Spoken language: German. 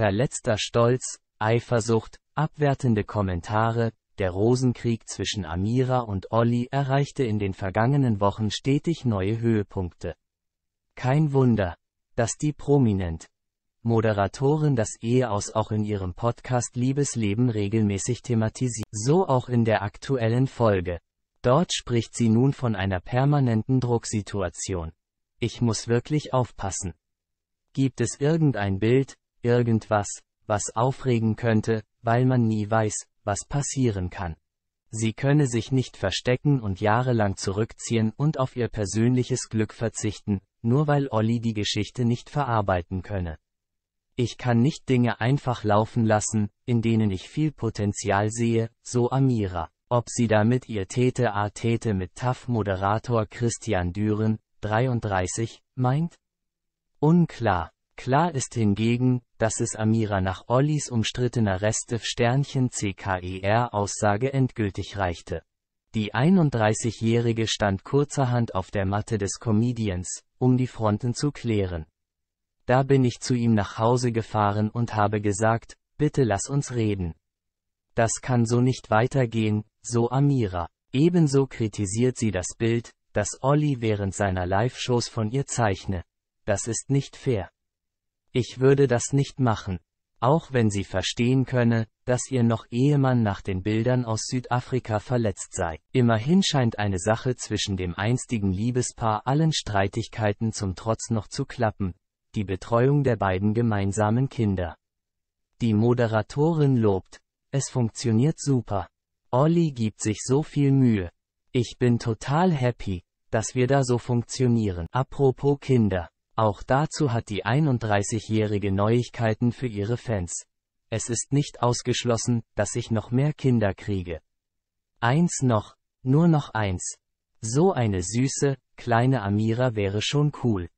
verletzter Stolz, Eifersucht, abwertende Kommentare, der Rosenkrieg zwischen Amira und Olli erreichte in den vergangenen Wochen stetig neue Höhepunkte. Kein Wunder, dass die prominent Moderatorin das Eheaus auch in ihrem Podcast Liebesleben regelmäßig thematisiert, so auch in der aktuellen Folge. Dort spricht sie nun von einer permanenten Drucksituation. Ich muss wirklich aufpassen. Gibt es irgendein Bild, irgendwas, was aufregen könnte, weil man nie weiß, was passieren kann. Sie könne sich nicht verstecken und jahrelang zurückziehen und auf ihr persönliches Glück verzichten, nur weil Olli die Geschichte nicht verarbeiten könne. Ich kann nicht Dinge einfach laufen lassen, in denen ich viel Potenzial sehe, so Amira. Ob sie damit ihr Tete a Tete mit TAF-Moderator Christian Düren, 33, meint? Unklar. Klar ist hingegen, dass es Amira nach Ollis umstrittener Restev-Sternchen-CKER-Aussage endgültig reichte. Die 31-Jährige stand kurzerhand auf der Matte des Comedians, um die Fronten zu klären. Da bin ich zu ihm nach Hause gefahren und habe gesagt, bitte lass uns reden. Das kann so nicht weitergehen, so Amira. Ebenso kritisiert sie das Bild, das Olli während seiner Live-Shows von ihr zeichne. Das ist nicht fair. Ich würde das nicht machen. Auch wenn sie verstehen könne, dass ihr noch Ehemann nach den Bildern aus Südafrika verletzt sei. Immerhin scheint eine Sache zwischen dem einstigen Liebespaar allen Streitigkeiten zum Trotz noch zu klappen. Die Betreuung der beiden gemeinsamen Kinder. Die Moderatorin lobt. Es funktioniert super. Olli gibt sich so viel Mühe. Ich bin total happy, dass wir da so funktionieren. Apropos Kinder. Auch dazu hat die 31-jährige Neuigkeiten für ihre Fans. Es ist nicht ausgeschlossen, dass ich noch mehr Kinder kriege. Eins noch, nur noch eins. So eine süße, kleine Amira wäre schon cool.